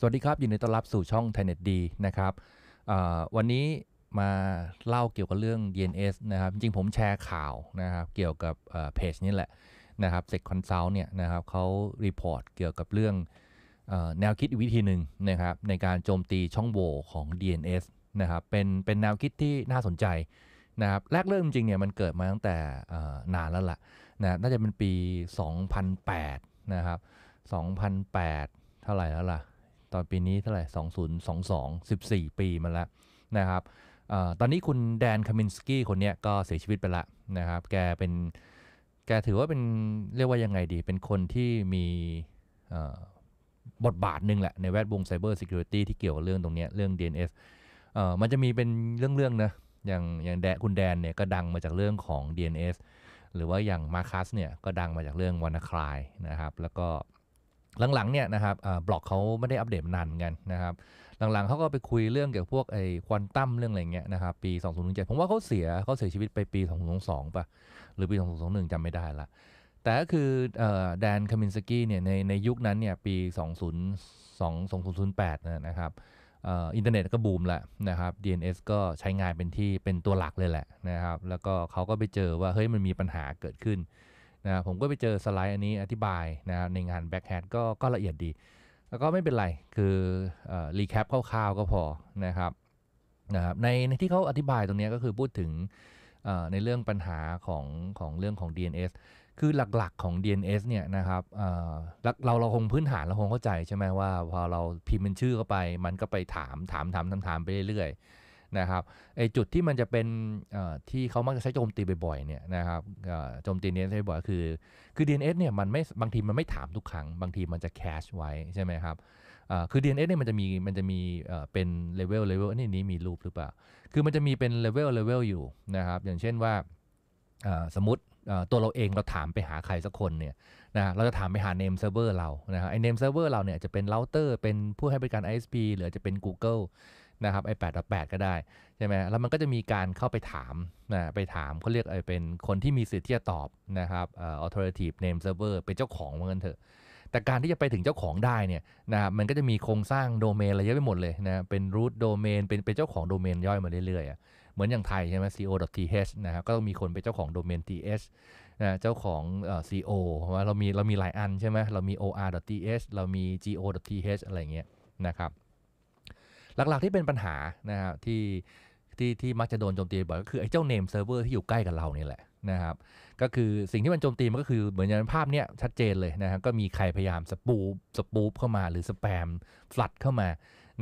สวัสดีครับยินดีต้อนรับสู่ช่องไทเน็ตดีนะครับวันนี้มาเล่าเกี่ยวกับเรื่อง DNS นะครับ จริงผมแชร์ข่าวนะครับ เกี่ยวกับเพจนี้แหละนะครับเซ็กคอนซัลท์เนี่ยนะครับเขารีพอร์ตเกี่ยวกับเรื่องแนวคิดอีกวิธีหนึ่งนะครับ ในการโจมตีช่องโหว่ของ DNS นะครับ เป็น เป็นแนวคิดที่น่าสนใจนะครับ แรกเริ่มจริงเนี่ยมันเกิดมาตั้งแต่นานแล้วล่ะนะ น่าจะเป็นปี 2008นะครับ2008 เท่าไหร่แล้วล่ะตอนปีนี้เท่าไหร่ 2022 14 ปีมาแล้วนะครับอตอนนี้คุณแดนคามินสกี้คนนี้ก็เสียชีวิตไปละนะครับ แกเป็น แกถือว่าเป็นเรียกว่ายังไงดี เป็นคนที่มีบทบาทหนึ่งแหละ ในแวดวงไซเบอร์ซิเคียวริตี้ที่เกี่ยวกับเรื่องตรงนี้เรื่อง DNS เอ่อมันจะมีเป็นเรื่องๆนะ อย่างอย่างแดคุณแดนเนี่ยก็ดังมาจากเรื่องของ DNS หรือว่าอย่างมาคัสเนี่ยก็ดังมาจากเรื่องวานาคลายนะครับ แล้วก็หลังๆเนี่ยนะครับบล็อกเขาไม่ได้อัปเดตนานกันนะครับหลังๆเขาก็ไปคุยเรื่องเกี่ยวกับพวกไอ้ควอนตัมเรื่องอะไรเงี้ยนะครับปี 2007 ผมว่าเขาเสียเขาเสียชีวิตไปปี 2002 ป่ะ หรือปี 2021จำไม่ได้ละ แต่ก็คือแดนคามินสกี้เนี่ยในในยุคนั้นเนี่ยปี 2002 2008นะครับอินเทอร์เน็ตก็บูมแหละนะครับ DNS ก็ใช้งานเป็นที่เป็นตัวหลักเลยแหละนะครับแล้วก็เขาก็ไปเจอว่าเฮ้ยมันมีปัญหาเกิดขึ้นนะผมก็ไปเจอสไลด์อันนี้อธิบายนะในงานแบ็กแฮ t ก็ก็ละเอียดดี แล้วก็ไม่เป็นไร คือรีแคปคร่าวๆก็พอนะครับนะครับในในที่เขาอธิบายตรงนี้ก็คือพูดถึงในเรื่องปัญหาของของเรื่องของ DNS คือหลักๆของ DNS เนี่ยนะครับเราเราคงพื้นฐานเราคงเข้าใจใช่ไหมว่าพอเราพิมพ์เป็นชื่อเข้าไป มันก็ไปถามถามถามถามถามไปเรื่อยนะครับไอจุดที่มันจะเป็นที่เขามักจะใช้โจมตีบ่อยๆเนี่ยนะครับโจมตีเน้นบ่อยคือคือ DNS เนี่ยมันไม่บางทีมันไม่ถามทุกครั้งบางทีมันจะแคชไว้ใช่ไหมครับคือ DNS เนี่ยมันจะมีมันจะมีเป็นเลเวลเลเวลนี่นี้มีรูปหรือเปล่าคือมันจะมีเป็นเลเวลเลเวลอยู่นะครับอย่างเช่นว่าสมมติตัวเราเองเราถามไปหาใครสักคนเนี่ยนะเราจะถามไปหาเเนมซิร์ฟเวอร์เรานะฮะไอเซิร์ฟเวอร์เราเนี่ยจะเป็นเราเตอร์ เป็นผู้ให้บริการ ISP หรือจะเป็น Google นะครับไอ้แปดต่อแปดก็ได้ใช่ไหมแล้วมันก็จะมีการเข้าไปถามนะไปถามเขาเรียกไอ้เป็นคนที่มีสิทธิ์ที่จะตอบนะครับเอ่อ a l t e r ี a t i v e name server เป็นเจ้าของเหมือนกันเถอะ แต่การที่จะไปถึงเจ้าของได้เนี่ยนะมันก็จะมีโครงสร้างโดเมนอะไรเยอะไปหมดเลยนะเป็นรูทโดเมนเป็นเป็นเจ้าของโดเมนย่อยมาเรื่อยๆเหมือนอย่างไทย ใช่ไหม co.th นะครับก็ต้องมีคนเป็นเจ้าของโดเมน th นะเจ้าของเอ่อ co ว่าเรามีเรามีหลายอันใช่ไหมเรามี or.th เรามี go.th อะไรเงี้ยนะครับหลัก ๆ ที่เป็นปัญหานะครับที่ที่ที่มักจะโดนโจมตีบ่อยก็คือไอ้เจ้าเนมเซิร์ฟเวอร์ที่อยู่ใกล้กับเรานี่แหละนะครับก็คือสิ่งที่มันโจมตีมันก็คือเหมือนอย่างภาพเนี้ยชัดเจนเลยนะครับก็มีใครพยายามสปูสปูปเข้ามาหรือสแปมฟลัดเข้ามา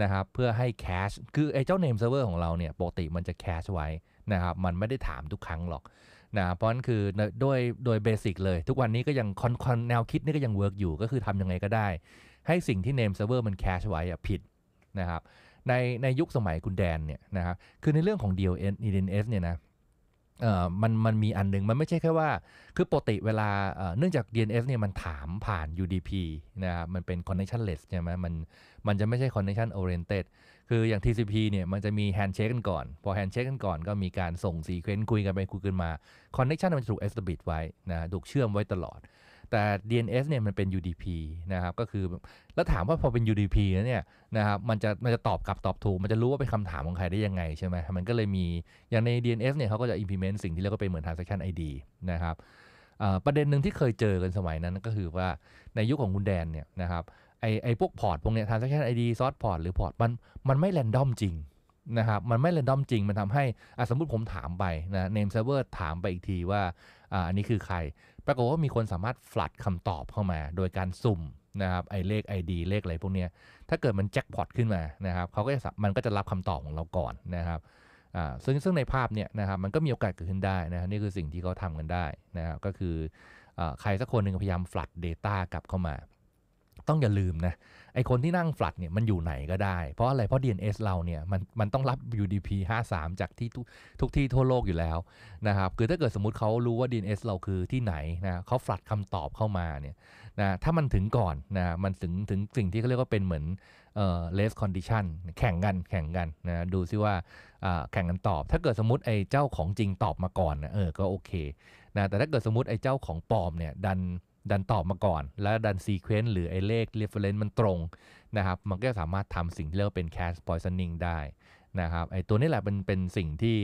นะครับเพื่อให้แคชคือไอ้เจ้าเนมเซิร์ฟเวอร์ของเราเนี่ยปกติมันจะแคชไว้นะครับมันไม่ได้ถามทุกครั้งหรอกนะเพราะนั้นคือด้วยโดยเบสิกเลย ทุกวันนี้ก็ยังคอนแนวคิดนี่ก็ยังเวิร์กอยู่ก็คือทำยังไงก็ได้ ให้สิ่งที่เนมเซิร์ฟเวอร์มันแคชไว้อะผิดนะครับในในยุคสมัยคุณแดนเนี่ยนะครับ คือในเรื่องของ d n s เนี่ยนะเอ่อมันมันมีอันนึง มันไม่ใช่แค่ว่า คือปกติเวลาเนื่องจาก d n s เนี่ยมันถามผ่าน UDP นะครับ มันเป็น connectionless ใช่ไหมมัน มันจะไม่ใช่ connection oriented คืออย่าง TCP เนี่ย มันจะมี handshake กันก่อน พอ handshake กันก่อนก็มีการส่ง sequence คุยกันไปคุยกันมา connection มันจะถูก establish ไว้ นะ ถูกเชื่อมไว้ตลอดแต่ DNS เนี่ยมันเป็น UDP นะครับ ก็คือแล้วถามว่าพอเป็น UDP แล้วเนี่ยนะครับมันจะมันจะตอบกลับตอบถูก มันจะรู้ว่าเป็นคำถามของใครได้ยังไงใช่ไหมมันก็เลยมีอย่างใน DNS เนี่ยเขาก็จะ implement สิ่งที่เรียกว่าเป็นเหมือน transaction ID นะครับประเด็นหนึ่งที่เคยเจอกันสมัยนั้นก็คือว่าในยุคขของคุณแดนเนี่ยนะครับไอไอพวกพอร์ตพวกเนี้ย transaction ID source port หรือพอร์ตมันมันไม่แรนดอมจริงนะครับมันไม่เรนดอมจริง มันทำให้สมมติผมถามไปนะเนมเซิร์ฟเวอร์ถามไปอีกทีว่าอันนี้คือใคร ปรากฏว่ามีคนสามารถฝลัดคำตอบเข้ามาโดยการสุ่มนะครับไอเลข ID เลขอะไรพวกนี้ถ้าเกิดมันแจ็คพอตขึ้นมานะครับเขาก็จะมันก็จะรับคำตอบของเราก่อนนะครับซึ่งซึ่งในภาพเนี่ยนะครับมันก็มีโอกาสเกิดขึ้นได้นะนี่คือสิ่งที่เขาทากันได้นะครับก็คืออใครสักคนหนึ่งพยายามฝลัด Data กลับเข้ามาต้องอย่าลืมนะไอคนที่นั่งฟลัดเนี่ยมันอยู่ไหนก็ได้ เพราะอะไรเพราะ DNS เราเนี่ยมันมันต้องรับ UDP 53 จากที่ทุกทุกที่ทั่วโลกอยู่แล้วนะครับคือถ้าเกิดสมมติเขารู้ว่า DNS เราคือที่ไหนนะเขาฟลัดคำตอบเข้ามาเนี่ยนะถ้ามันถึงก่อนนะมันถึงถึงสิ่งที่เขาเรียกว่าเป็นเหมือนเอ่อ less condition แข่งกันแข่งกันนะดูซิว่าแข่งกันตอบ ถ้าเกิดสมมติไอเจ้าของจริงตอบมาก่อนนะเออก็โอเคนะแต่ถ้าเกิดสมมติไอเจ้าของปลอมเนี่ยดันดันตอบมาก่อน แล้วดันซีเควนต์หรือไอเลขเรฟเฟรนซ์มันตรงนะครับมันก็สามารถทำสิ่งที่เรียกว่าเป็นแคสพอยซ์นิงได้นะครับไอตัวนี้แหละเป็นเป็นสิ่งที่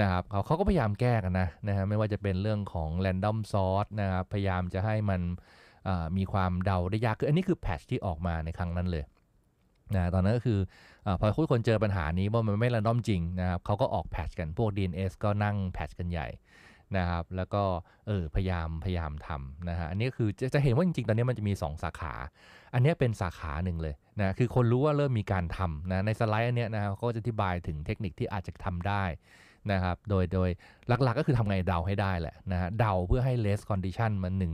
นะครับเขาเขาก็พยายามแก้กันนะนะฮะไม่ว่าจะเป็นเรื่องของแรนดอมซอสนะครับพยายามจะให้มันมีความเดาได้ยากคืออันนี้คือแพทช์ที่ออกมาในครั้งนั้นเลยนะตอนนั้นก็คืออพอคุยคนเจอปัญหานี้ว่ามันไม่รันดอมจริงนะครับเขาก็ออกแพทช์กัน พวก DNS ก็นั่งแพทช์กันใหญ่นะครับแล้วก็ เออ พยายามพยายามทำนะฮะอันนี้คือจะจะเห็นว่าจริง ๆ ตอนนี้มันจะมี 2 สาขา อันนี้เป็นสาขาหนึ่งเลยนะคือคนรู้ว่าเริ่มมีการทำนะในสไลด์อันนี้นะก็จะอธิบายถึงเทคนิคที่อาจจะทำได้นะครับโดยโดยหลักๆก็คือทำไงเดาให้ได้แหละนะฮะเดาเพื่อให้ less condition มันหนึ่ง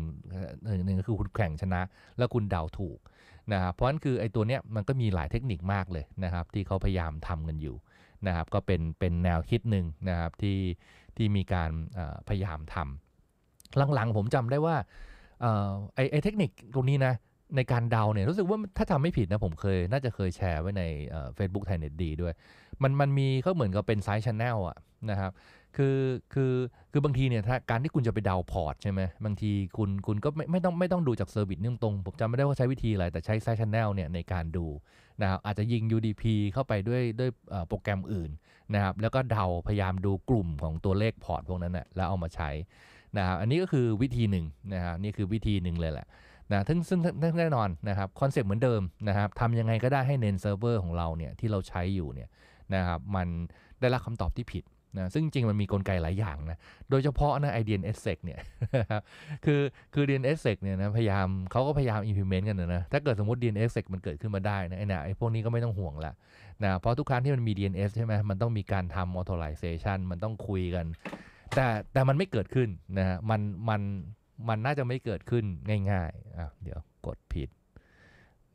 หนึ่งหนึ่งคือคุณแข่งชนะแล้วคุณเดาถูกนะครับเพราะฉะนั้นคือไอ้ตัวเนี้ยมันก็มีหลายเทคนิคมากเลยนะครับที่เขาพยายามทำกันอยู่นะครับก็เป็นเป็นแนวคิดหนึ่งนะครับที่ที่มีการพยายามทำหลังๆผมจำได้ว่าไอไอเทคนิคตรงนี้นะในการเดาเนี่ยรู้สึกว่าถ้าทำไม่ผิดนะผมเคย น่าจะเคยแชร์ไว้ในเฟซบุ๊กไทยเน็ตดีด้วย มันมันมีเขาเหมือนกับเป็นไซส์ชแนลอะนะครับคือคือคือบางทีเนี่ยการที่คุณจะไปดาวพอร์ตใช่ไหมบางทีคุณคุณก็ไม่ไม่ต้องไม่ต้องดูจากเซอร์วิสเนื่องตรงผมจำไม่ได้ว่าใช้วิธีอะไร แต่ใช้ไซชนแนลเนี่ยในการดูนะครับอาจจะยิง UDP เข้าไปด้วยด้วยโปรแกรมอื่นนะครับแล้วก็เดาพยายามดูกลุ่มของตัวเลขพอร์ตพวกนั้นนะ่ะแล้วเอามาใช้นะครับอันนี้ก็คือวิธีหนึ่งนะครับนี่คือวิธีหนึ่งเลยแหละนะซึ่งซึ่งแน่นอนนะครับคอนเซ็ปต์เหมือนเดิมนะครับทำยังไงก็ได้ให้เนนเซิร์ฟเวอร์ของเราเนี่ยที่เราใช้อยู่เนี่ยนะครับมันได้รับคำตอบที่ผิดนะซึ่งจริงมันมีกลไกหลายอย่างนะ โดยเฉพาะนะไอเดียนเอสเซกเนี่ยคือคือเดียนเอสเซกเนี่ยนะพยายามเขาก็พยายามอิมพิเมนต์กันนะถ้าเกิดสมมติเดีนเอสเซกมันเกิดขึ้นมาได้นะไอเนยไอพวกนี้ก็ไม่ต้องห่วงละนะเพราะทุกครั้งที่มันมี DNS ใช่ไหมมันต้องมีการทำออ t ต o r i z a t i o n มันต้องคุยกัน แต่แต่มันไม่เกิดขึ้นนะฮะมันมันมันน่าจะไม่เกิดขึ้นง่ายๆอ่ะเดี๋ยว กดผิด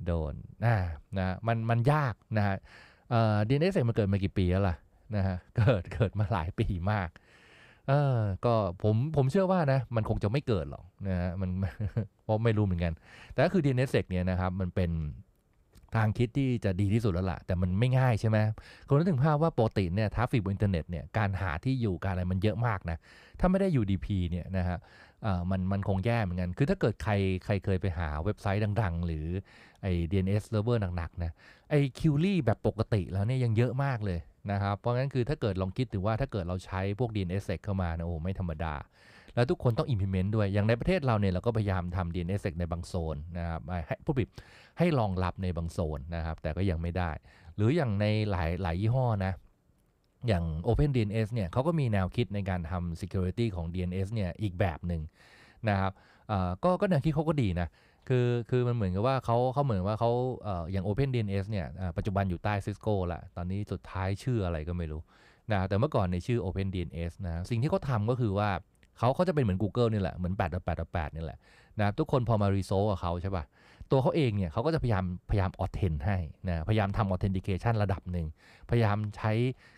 โดนนะนะมันมันยากนะฮะเอ่อเซกมันเกิดมากี่ปีแล้วล่ะนะฮะเกิดเกิดมาหลายปีมากเออ ก็ผมผมเชื่อว่านะมันคงจะไม่เกิดหรอกนะฮะมันเพราะไม่รู้เหมือนกัน แต่ก็คือ DNS sec เนี่ยนะครับมันเป็นทางคิดที่จะดีที่สุดแล้วละ่ะ แต่มันไม่ง่ายใช่ไหมคนนึกถึงภาพว่าปกติเนี่ยทราฟฟิกบนอินเทอร์เน็ตเนี่ยการหาที่อยู่การอะไรมันเยอะมากนะถ้าไม่ได้ UDP เนี่ยนะฮะมันมันคงแย่เหมือนกันคือถ้าเกิดใครใครเคยไปหาเว็บไซต์ดัง ๆ หรือไอ้ DNS server หนักๆนะไอ้คิวรี่แบบปกติแล้วเนี่ยยังเยอะมากเลยนะครับเพราะงั้นคือถ้าเกิดลองคิดถึงว่าถ้าเกิดเราใช้พวก d n s เข้ามานะโอ้ไม่ธรรมดา แล้วทุกคนต้อง implement ด้วย อย่างในประเทศเราเนี่ย เราก็พยายามทำ d n s s ในบางโซนนะครับให้ผู้บิบให้รองรับในบางโซนนะครับแต่ก็ยังไม่ได้ หรืออย่างในหลายหลายยี่ห้อนะอย่าง Open DNS เนี่ยเขาก็มีแนวคิดในการทำ Security ของ DNS เนี่ยอีกแบบหนึ่งนะครับก็ก็แนวคิดเขาก็ดีนะ คือคือมันเหมือนกับว่าเขาเขาเหมือนว่าเขาอย่าง Open DNS เนี่ยปัจจุบันอยู่ใต้ Cisco ละ ตอนนี้สุดท้ายชื่ออะไรก็ไม่รู้นะแต่เมื่อก่อนในชื่อ Open DNS นะ สิ่งที่เขาทำก็คือว่าเขาเขาจะเป็นเหมือน Google นี่แหละ เหมือน8 8 8นี่แหละนะทุกคนพอมารีโซลกับเขาใช่ป่ะตัวเขาเองเนี่ยเขาก็จะพยายามพยายามออเทนให้นะพยายามทำออเทนติเคชันระดับหนึ่งพยายามใช้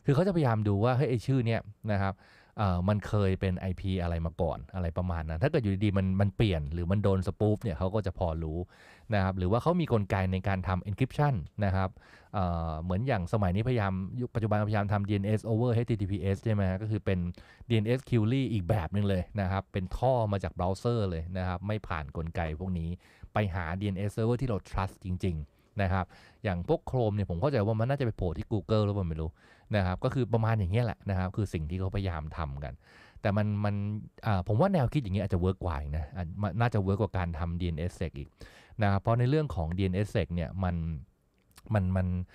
คือเขาจะพยายามดูว่าเฮ้ยชื่อเนี่ยนะครับมันเคยเป็น IP อะไรมาก่อนอะไรประมาณนั้นถ้าเกิดอยู่ดีมันมันเปลี่ยนหรือมันโดนสปูฟเนี่ยเขาก็จะพอรู้นะครับหรือว่าเขามีกลไกในการทำ encryption นะครับเเหมือนอย่างสมัยนี้พยายามยุคปัจจุบันพยายามทำ DNS over HTTPS ใช่ไหมก็คือเป็น DNS query อีกแบบหนึ่งเลยนะครับเป็นท่อมาจากเบราว์เซอร์เลยนะครับไม่ผ่านกลไกพวกนี้ไปหา d n s server ที่เรา trust จริง ๆ นะครับ อย่างพวกโครมเนี่ยผมเข้าใจว่า มันน่าจะไปโผล่ที่ Google หรือเปล่าไม่รู้นะครับก็คือประมาณอย่างเงี้ยแหละนะครับคือสิ่งที่เขาพยายามทำกัน แต่มันมันผมว่าแนวคิดอย่างเงี้ยอาจจะเวิร์กกว่านะ น่าจะเวิร์กกว่าการทำ DNSSEC อีกนะครับเพราะในเรื่องของ DNSSEC เนี่ย มันมันมันมน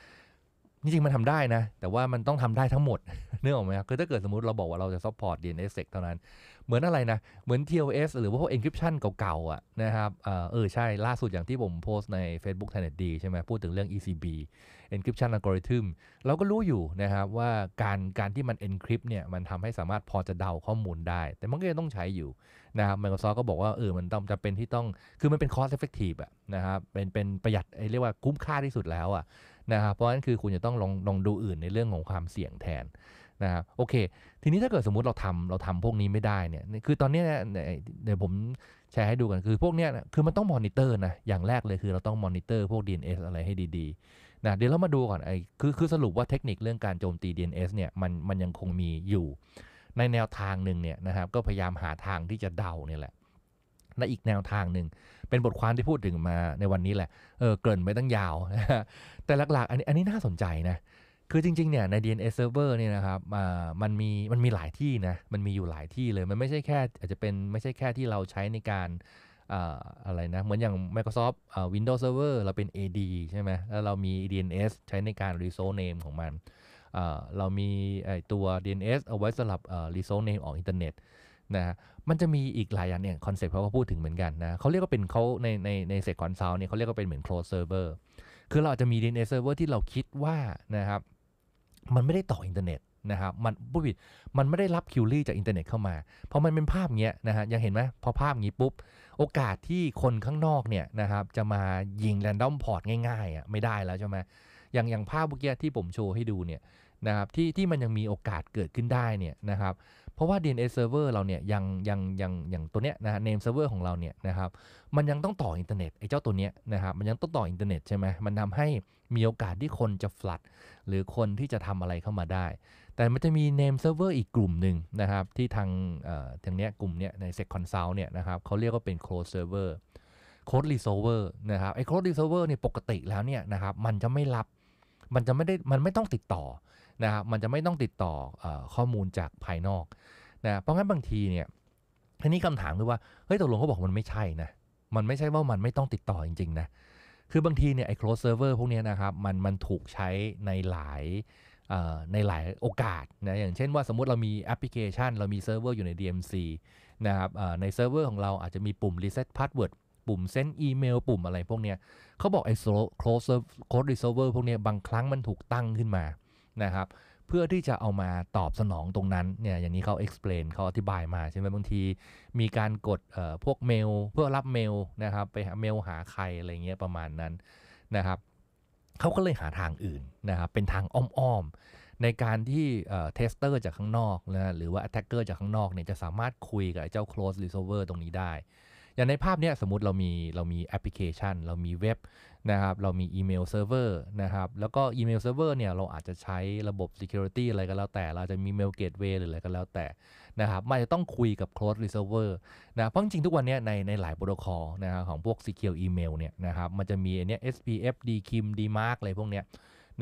จริงๆ มันทำได้นะ แต่ว่ามันต้องทำได้ทั้งหมดเนื่องออกไหมครับ คือถ้าเกิดสมมติเราบอกว่าเราจะซัพพอร์ต DNS sec เท่านั้น เหมือนอะไรนะ เหมือน TLS หรือว่าพวก encryption เก่าๆอ่ะนะครับเออใช่ล่าสุดอย่างที่ผมโพสต์ใน Facebook t น n e t D ใช่ไหมพูดถึงเรื่อง ECB encryption algorithm เราก็รู้อยู่นะครับว่าการการที่มัน encrypt เนี่ยมันทำให้สามารถพอจะเดาข้อมูลได้ แต่มันก็ยังต้องใช้อยู่นะครับ Microsoft ก็บอกว่าเออมันต้องจะเป็นที่ต้องคือมันเป็น cost effective อะนะครับเป็นเป็นประหยัดเรียกว่าคุ้มค่าที่สุดแล้วอะนะครับ เพราะฉะนั้นคือคุณจะต้องลองลองดูอื่นในเรื่องของความเสี่ยงแทนนะครับโอเค ทีนี้ถ้าเกิดสมมุติเราทำเราทำพวกนี้ไม่ได้เนี่ยคือตอนนี้เนี่ยเดี๋ยวผมแชร์ให้ดูกันคือพวกเนี้ยคือมันต้องมอนิเตอร์นะอย่างแรกเลยคือเราต้องมอนิเตอร์พวก DNS อะไรให้ดีๆนะเดี๋ยวเรามาดูก่อนไอ้คือคือสรุปว่าเทคนิคเรื่องการโจมตี DNS เนี่ยมันมันยังคงมีอยู่ ในแนวทางหนึ่งเนี่ยนะครับก็พยายามหาทางที่จะเดาเนี่ยแหละและอีกแนวทางหนึ่งเป็นบทความที่พูดถึงมาในวันนี้แหละ เออเกินไปตั้งยาวนะฮะแต่หลักๆ อันนี้ อันนี้น่าสนใจนะ คือจริงๆ เนี่ย ใน DNA server เนี่ยนะครับมันมี มันมีหลายที่นะ มันมีอยู่หลายที่เลย มันไม่ใช่แค่อาจจะเป็นไม่ใช่แค่ที่เราใช้ในการอะไรนะ เหมือนอย่าง Microsoft Windows Server เราเป็น AD ใช่ไหม แล้วเรามี DNS ใช้ในการ resource name ของมันเรามีตัว DNS เอาไว้สลับ resource name ออกอินเทอร์เน็ตนะมันจะมีอีกหลายอย่างเนี่ยคอนเซ็ปต์เขาก็พูดถึงเหมือนกันนะเขาเรียกว่าเป็นเขาในในในเซกคอนซัลเนี่ยเขาเรียกว่าเป็นเหมือนคเซิร์ฟเวอร์คือเราอาจจะมี DNA server ที่เราคิดว่านะครับมันไม่ได้ต่ออินเทอร์เน็ตนะครับมันผู้ผิดมันไม่ได้รับคิวรี่จากอินเทอร์เน็ตเข้ามาพอมันเป็นภาพเงี้ยนะฮะยังเห็นไหมพอภาพงี้ปุ๊บ โอกาสที่คนข้างนอกเนี่ยนะครับจะมายิงแรนดอมพอร์ตง่ายๆอ่ะไม่ได้แล้วใช่ไหมอย่างอย่างภาพเมื่อกี้ที่ผมโชว์ให้ดูเนี่ยนะครับที่ที่มันยังมีโอกาสเกิดขึ้นได้เนี่ยนะครับเพราะว่า DNS server เราเนี่ยยังยังยังอย่างตัวเนี้ยนะฮะ name server ของเราเนี่ยนะครับมันยังต้องต่ออินเทอร์เน็ตไอ้เจ้าตัวเนี้ยนะครับมันยังต้องต่ออินเทอร์เน็ตใช่ไหมมันทำให้มีโอกาสที่คนจะฟลัด หรือคนที่จะทำอะไรเข้ามาได้ แต่มันจะมี name server อีกกลุ่มหนึ่งนะครับ ที่ทางทางเนี้ยกลุ่มเนี้ยใน sec o n s u l t เนี่ยนะครับเขาเรียกว่าเป็น closed server code resolver นะครับไอ้ code resolver เนี่ยปกติแล้วเนี่ยนะครับมันจะไม่รับมันจะไม่ได้มันไม่ต้องติดต่อนะครับ มันจะไม่ต้องติดต่ออข้อมูลจากภายนอกนะ เพราะงั้นบางทีเนี่ย ทีนี้คำถามคือว่า เฮ้ย ตกลงเขาบอกมันไม่ใช่นะ มันไม่ใช่ว่ามันไม่ต้องติดต่อจริงๆนะ คือบางทีเนี่ยไอ้ close server พวกนี้นะครับ มันมันถูกใช้ในหลายในหลายโอกาสนะ อย่างเช่นว่าสมมติเรามีแอปพลิเคชัน เรามีเซิร์ฟเวอร์อยู่ใน DMC นะครับในเซิร์ฟเวอร์ของเราอาจจะมีปุ่ม reset password ปุ่ม send email ปุ่มอะไรพวกเนี้ยเขาบอก ไอ้ close close resolver พวกเนี้ยบางครั้งมันถูกตั้งขึ้นมานะครับเพื่อที่จะเอามาตอบสนองตรงนั้นเนี่ยอย่างนี้เขา explain เขาอธิบายมาใช่ไหมบางทีมีการกดพวกเมลเพื่อรับเมลนะครับไปหาเมลหาใคร อะไรเงี้ย ประมาณนั้นนะครับเขาก็เลยหาทางอื่นนะครับเป็นทางอ้อมๆ ในการที่เทสเตอร์จากข้างนอกนะหรือว่า attacker จากข้างนอกเนี่ยจะสามารถคุยกับเจ้า close resolver ตรงนี้ได้ อย่างในภาพเนี้ยสมมติเรามีเรามีแอปพลิเคชัน เรามีเว็บนะครับ เรามีอีเมลเซิร์ฟเวอร์นะครับ แล้วก็อีเมลเซิร์ฟเวอร์เนี่ย เราอาจจะใช้ระบบ Security อะไรก็แล้วแต่ เราจะมีเมลเกตเวย์หรืออะไรก็แล้วแต่ นะครับมันจะต้องคุยกับ c l o ซิ r e s เว v e r นะ เพราะจริงทุกวันนี้ในในหลายโปรโตคอลนะครับของพวก Secure Email เนี่ยนะครับ มันจะมีอันเนี้ย SPF DKIM DMARC อะไรพวกเนี้ย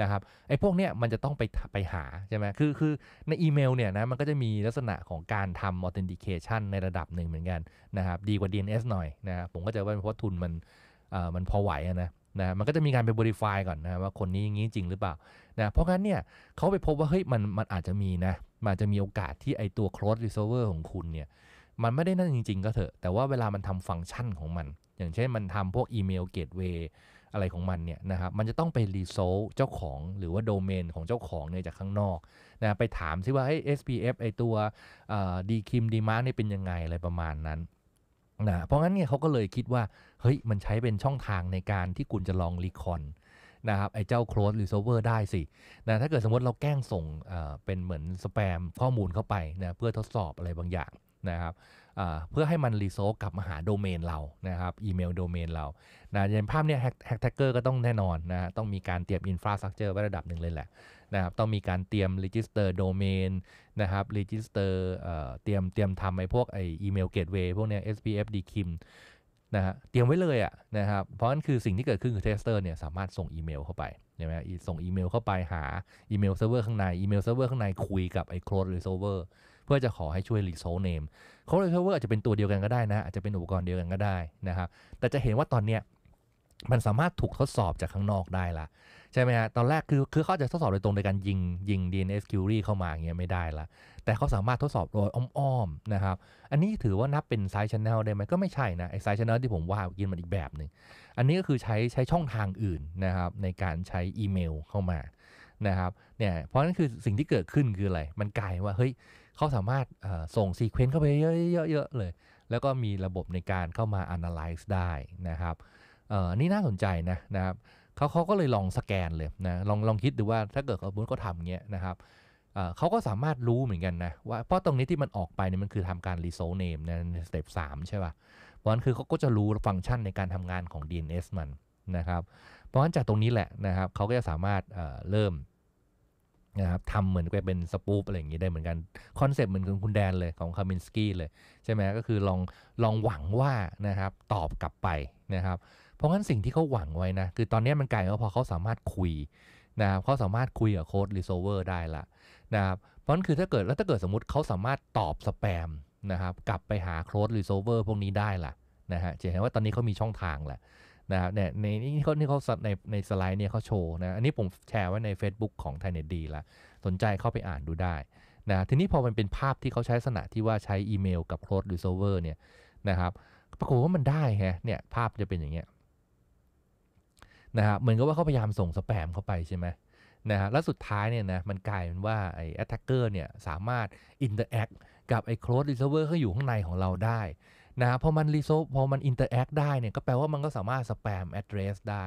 นะครับไอ้พวกเนี้ยมันจะต้องไปไปหาใช่ไหมคือคือในอีเมลเนี่ยนะ มันก็จะมีลักษณะของการทำออเทนติเคชันในระดับหนึ่งเหมือนกันนะครับดีกว่า DNS หน่อยนะครับผมก็จะว่าเพราะทุนมันมันพอไหวนะนะมันก็จะมีการไปบริฟายก่อนนะว่าคนนี้อย่างนี้จริงหรือเปล่านะเพราะงั้นเนี่ยเขาไปพบว่าเฮ้ยมันมันอาจจะมีนะมันจะมีโอกาสที่ไอตัว cross resolver ของคุณเนี่ยมันไม่ได้นั่นจริงๆก็เถอะ แต่ว่าเวลามันทำฟังก์ชันของมัน อย่างเช่น มันทำพวกอีเมลเกตเวย์อะไรของมันเนี่ยนะครับมันจะต้องไปรีโซเจ้าของหรือว่าโดเมนของเจ้าของเนี่ยจากข้างนอกนะไปถามซิว่าไอ้ SPF ไอตัวดีคิมดีมาร์เนี่ยเป็นยังไงอะไรประมาณนั้นนะเพราะงั้นเนี่ยเขาก็เลยคิดว่าเฮ้ยมันใช้เป็นช่องทางในการที่คุณจะลองรีคอนนะครับไอ้เจ้าโคลือเซิร์ฟเวอร์ได้สินะถ้าเกิดสมมติเราแกล้งส่งเป็นเหมือนสแปมข้อมูลเข้าไปนะเพื่อทดสอบอะไรบางอย่างนะครับเพื่อให้มันรีโซกลับมาหาโดเมนเรา นะครับ อีเมลโดเมนเรานะอย่างภาพเนี้ยแฮกแท็กเกอร์ก็ต้องแน่นอนนะต้องมีการเตรียมอินฟราสตรักเจอร์ไว้ระดับหนึ่งเลยแหละนะครับ ต้องมีการเตรียมรีจิสเตอร์โดเมนนะครับ รีจิสเตอร์เตรียม เตรียมทำไอ้พวกไออีเมลเกตเวย์พวกเนี้ย SPF DKIM นะฮะ เตรียมไว้เลยอ่ะนะครับ เพราะนั้นคือสิ่งที่เกิดขึ้นคือเทสเตอร์เนี่ยสามารถส่งอีเมลเข้าไปใช่ไหมส่งอีเมลเข้าไปหาอีเมลเซิร์ฟเวอร์ข้างใน อีเมลเซิร์ฟเวอร์ข้างในคุยกับไอ้โคลดหรือเซิร์ฟเวอร์เพื่อจะขอให้ช่วย resource name เ o d e r e c อาจจะเป็นตัวเดียวกันก็ได้นะ อาจจะเป็นอุปกรณ์เดียวกันก็ได้นะครับ แต่จะเห็นว่าตอนเนี้ย มันสามารถถูกทดสอบจากข้างนอกได้ละใช่ไหมฮะ ตอนแรกคือคือเขาจะทดสอบโดยตรงในการยิงยิง DNS query เข้ามาอย่างเงี้ยไม่ได้ละ แต่เขาสามารถทดสอบโดยอ้อมๆนะครับ อันนี้ถือว่านับเป็นไซส์ชนแนลได้ไหมก็ไม่ใช่นะไอไซส์ชนแนลที่ผมว่ากินมันอีกแบบหนึ่งอันนี้ก็คือใช้ใช้ช่องทางอื่นนะครับในการใช้อีเมลเข้ามานะครับ เนี่ย เพราะนั่นคือสิ่งที่เกิดขึ้นคืออะไร มันกลายว่าเฮ้ยเขาสามารถส่งซีเควนต์เข้าไปเยอะๆ เลย แล้วก็มีระบบในการเข้ามา analyze ได้นะครับอันนี้น่าสนใจนะนะครับเขาเขาก็เลยลองสแกนเลยนะ ลองลองคิดดูว่าถ้าเกิดเขาบุญเขาทำเงี้ยนะครับเขาก็สามารถรู้เหมือนกันนะว่าเพราะตรงนี้ที่มันออกไปเนี่ยมันคือทำการรีโซเนมในสเต็ปสามใช่ป่ะ เพราะนั้นคือเขาก็จะรู้ฟังก์ชันในการทำงานของ DNS มันนะครับ เพราะฉะนั้นจากตรงนี้แหละนะครับเขาก็จะสามารถเริ่มนะครับทำเหมือนกับเป็นสปูปอะไรอย่างนี้ได้เหมือนกันคอนเซปต์เหมือนของคุณแดนเลยของคามินสกี้เลย ใช่ไหมก็คือลองลองหวังว่านะครับตอบกลับไปนะครับเพราะงั้นสิ่งที่เขาหวังไว้นะคือตอนนี้มันกลายว่าพอเขาสามารถคุยนะครับเขาสามารถคุยกับโค้ดรีโซเวอร์ได้ละนะครับเพราะนั้นคือถ้าเกิดแล้วถ้าเกิดสมมติเขาสามารถตอบสแปมนะครับกลับไปหาโค้ดรีโซเวอร์พวกนี้ได้ละนะฮะจะเห็นว่าตอนนี้เขามีช่องทางแหละนะครับเนี่ยในนี่เขานเขาในในสไลด์เนี่ยเขาโชว์นะ อันนี้ผมแชร์ไว้ใน Facebook ของไทยเน็ตดีละสนใจเข้าไปอ่านดูได้นะทีนี้พอมันเป็นภาพที่เขาใช้ลักษณะที่ว่าใช้อีเมลกับโค้ดรอโซเวอร์เนี่ยนะครับปรากฏว่ามันได้ฮะเนี่ยภาพจะเป็นอย่างเงี้ยนะครับเหมือนกับว่าเขาพยายามส่งสแปมเข้าไปใช่ไหมนะฮะ และสุดท้ายเนี่ยนะ มันกลายเป็นว่าไอ้แอตแทกเกอร์เนี่ยสามารถอินเตอร์แอคกับไอ้โค้ดรอเซเวอร์ที่อยู่ข้างในของเราได้นะพอมันรีโซพอมันอินเตอร์แอคได้เนี่ยก็แปลว่ามันก็สามารถสแปมแอดเดรสได้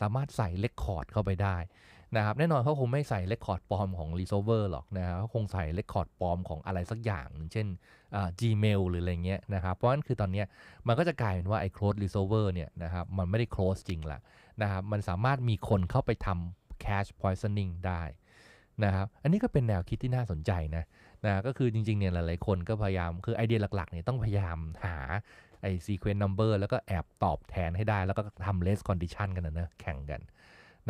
สามารถใส่เลคคอร์ดเข้าไปได้นะครับแน่นอนเขาคงไม่ใส่เลคคอร์ดปลอมของรีโซเวอร์หรอกนะครับเขาคงใส่เลคคอร์ดปลอมของอะไรสักอย่าง เช่น Gmail หรืออะไรเงี้ยนะครับเพราะฉะนั้นคือตอนนี้มันก็จะกลายเป็นว่าไอ้ close resolver เนี่ยนะครับมันไม่ได้ close จริงละนะครับมันสามารถมีคนเข้าไปทำ cache poisoning ได้นะครับอันนี้ก็เป็นแนวคิดที่น่าสนใจนะนะก็คือจริงๆเนี่ยหลายๆคนก็พยายามคือไอเดียหลักๆเนี่ยต้องพยายามหาไอซีเควนต์นัมเบอร์แล้วก็แอบตอบแทนให้ได้ แล้วก็ทำเลสคอนดิชันกันนะเนะ แข่งกัน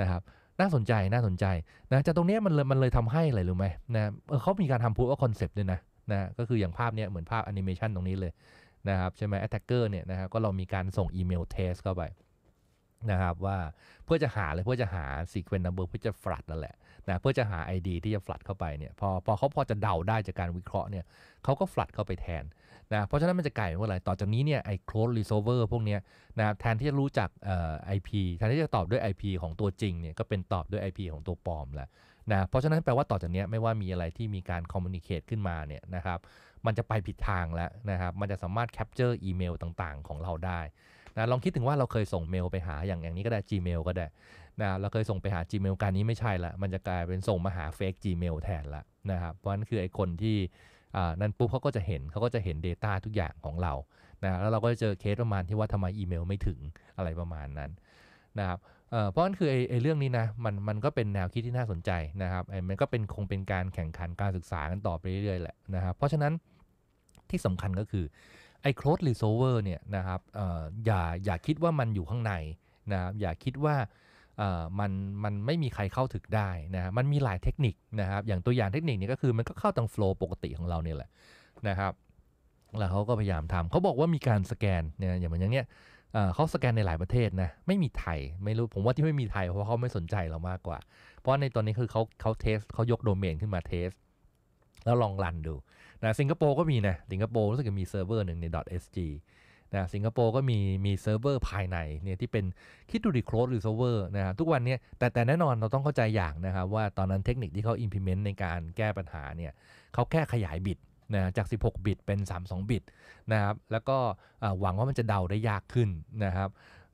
นะครับน่าสนใจน่าสนใจนะจากตรงนี้มันเลยมันเลยทำให้อะไรรู้ไหมนะเขามีการทำพูดว่าคอนเซปต์ด้วยนะนะ ก็คืออย่างภาพเนี้ยเหมือนภาพแอนิเมชันตรงนี้เลยนะครับใช่ไหมแอตแทกเกอร์เนี่ยนะครับก็เรามีการส่งอีเมลเทสเข้าไปนะครับว่าเพื่อจะหาเลยเพื่อจะหาซีเควนต์นัมเบอร์เพื่อจะฟลัดนั่นแหละนะเพื่อจะหา ID ที่จะฟลัดเข้าไปเนี่ยพอพอเขาพอจะเดาได้จากการวิเคราะห์เนี่ยเขาก็ฟลัดเข้าไปแทนนะเพราะฉะนั้นมันจะกลายเป็นว่าอะไร ต่อจากนี้เนี่ยไอ้ close resolver พวกเนี้ยนะแทนที่จะรู้จักเอ่อ IP แทนที่จะตอบด้วย IP ของตัวจริงเนี่ยก็เป็นตอบด้วย IP ของตัวปลอมแหละนะเพราะฉะนั้นแปลว่าต่อจากนี้ไม่ว่ามีอะไรที่มีการคอมมูนิเคตขึ้นมาเนี่ยนะครับมันจะไปผิดทางแล้วนะครับมันจะสามารถแคปเจอร์อีเมลต่างๆ ของเราได้นะลองคิดถึงว่าเราเคยส่งเมลไปหาอย่างอย่างนี้ก็ได้ Gmail ก็ได้นะเราเคยส่งไปหา Gmail การนี้ไม่ใช่ละ มันจะกลายเป็นส่งมาหาเฟก Gmail แทนละนะครับ เพราะนั้นคือไอ้คนที่นั่นปุ๊บเขาก็จะเห็นเขาก็จะเห็น Data ทุกอย่างของเรานะแล้วเราก็จะเจอเคสประมาณที่ว่าทำไมอีเมลไม่ถึงอะไรประมาณนั้นนะครับเพราะนั่นคือไอ้เรื่องนี้นะมันมันก็เป็นแนวคิดที่น่าสนใจนะครับมันก็เป็นคงเป็นการแข่งขันการศึกษากันต่อไปเรื่อยๆแหละนะครับ เพราะฉะนั้นที่สำคัญก็คือไอ้ close resolver เนี่ยนะครับออย่าอย่าคิดว่ามันอยู่ข้างในนะครับอย่าคิดว่ามันมันไม่มีใครเข้าถึงได้นะมันมีหลายเทคนิคนะครับอย่างตัวอย่างเทคนิคนี้ก็คือมันก็เข้าตังโฟล์ปกติของเราเนี่ยแหละนะครับ แล้วเขาก็พยายามทำเขาบอกว่ามีการสแกนเนี่ยอย่างอย่างเนี้ยเขาสแกนในหลายประเทศนะไม่มีไทยไม่รู้ผมว่าที่ไม่มีไทยเพราะเขาไม่สนใจเรามากกว่า เพราะในตอนนี้คือเขาเขาเทสเขายกโดเมนขึ้นมาเทสแล้วลองรันดูนะสิงคโปร์ก็มีนะสิงคโปร์รู้สึกมีเซิร์ฟเวอร์หนึ่งใน .sg นะสิงคโปร์ก็มีมีเซิร์ฟเวอร์ภายในเนี่ยที่เป็นคิดดูดิโคลดหรือเซิร์ฟเวอร์นะครับทุกวันนี้แต่แต่แน่นอนเราต้องเข้าใจอย่างนะครับว่าตอนนั้นเทคนิคที่เขา implement ในการแก้ปัญหาเนี่ยเขาแค่ขยายบิตนะจาก 16 บิตเป็น 32 บิตนะครับแล้วก็หวังว่ามันจะเดาได้ยากขึ้นนะครับ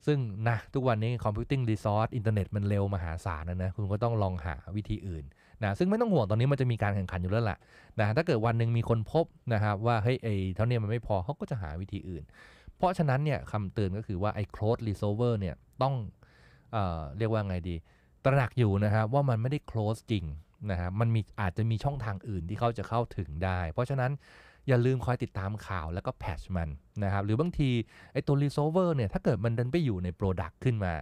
ซึ่งนะทุกวันนี้คอมพิวติ้งรีซอสอินเทอร์เน็ตมันเร็วมหาศาลนะนะคุณก็ต้องลองหาวิธีอื่นนะซึ่งไม่ต้องห่วงตอนนี้มันจะมีการแข่งขันอยู่แล้วแหละนะถ้าเกิดวันหนึ่งมีคนพบนะครับว่าเฮ้ยไอ้เท่านี้มันไม่พอเขาก็จะหาวิธีอื่น เพราะฉะนั้นเนี่ยคำเตือนก็คือว่าไอ้ close resolver เนี่ยต้องเอเรียกว่าไงดี ตระหนักอยู่นะครับว่ามันไม่ได้ close จริงนะับมันมีอาจจะมีช่องทางอื่นที่เขาจะเข้าถึงได้ เพราะฉะนั้นอย่าลืมคอยติดตามข่าวแล้วก็แพชมันนะครับ หรือบางทีไอ้ตัวรีโซเวอร์เนี่ยถ้าเกิดมันดันไปอยู่ในโปรดักต์ขึ้นมา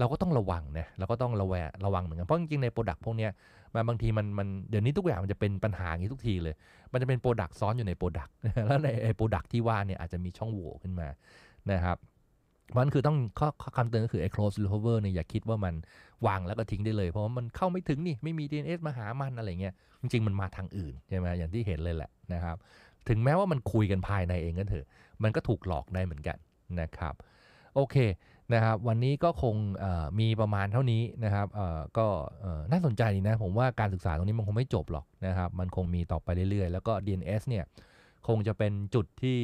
เราก็ต้องระวังนะเราก็ต้องระแวระวังเหมือนกันเพราะจริงๆในโปรดักต์พวกนี้มาบางทีมันมันเดี๋ยวนี้ทุกอย่างมันจะเป็นปัญหาอย่างนี้ทุกทีเลย มันจะเป็นโปรดักต์ซ้อนอยู่ในโปรดักต์แล้วในโปรดักต์ที่ว่าเนี่ยอาจจะมีช่องโหว่ขึ้นมานะครับมันคือต้องข้อคำเตือนก็คือไอ้ close recover เนี่ยอย่าคิดว่ามันวางแล้วก็ทิ้งได้เลย เพราะว่ามันเข้าไม่ถึงนี่ไม่มี DNS มาหามันอะไรเงี้ยจริงๆมันมาทางอื่นใช่ไหมอย่างที่เห็นเลยแหละนะครับถึงแม้ว่ามันคุยกันภายในเองก็เถอะมันก็ถูกหลอกได้เหมือนกันนะครับโอเคนะครับวันนี้ก็คงมีประมาณเท่านี้นะครับก็น่าสนใจดีนะ ผมว่าการศึกษาตรงนี้มันคงไม่จบหรอกนะครับมันคงมีต่อไปเรื่อยๆแล้วก็ DNS เนี่ยคงจะเป็นจุดที่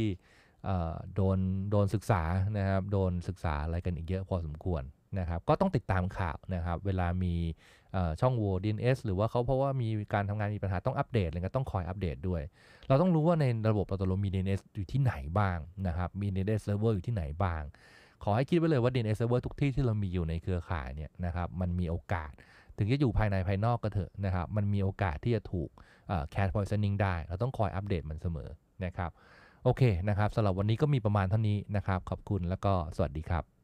โดนโดนศึกษานะครับโดนศึกษาอะไรกันอีกเยอะพอสมควรนะครับก็ต้องติดตามข่าวนะครับเวลามีช่องโหว่ DNS หรือว่าเขาเพราะว่ามีการทำงานมีปัญหาต้องอัปเดตอะไรก็ต้องคอยอัปเดตด้วย เราต้องรู้ว่าในระบบอัตโนมีดมี DNS อยู่ที่ไหนบ้างนะครับมี DNS server อยู่ที่ไหนบ้างขอให้คิดไว้เลยว่าดิน d อ s s เวอร์ทุกที่ที่เรามีอยู่ในเครือข่ายเนี่ยนะครับ มันมีโอกาสถึงจะอยู่ภายในภายนอกก็เถอะนะครับ มันมีโอกาสที่จะถูกแค t พอยซ์นิ่งได้ เราต้องคอยอัปเดตมันเสมอนะครับ โอเคนะครับสำหรับวันนี้ก็มีประมาณเท่านี้นะครับ ขอบคุณแล้วก็สวัสดีครับ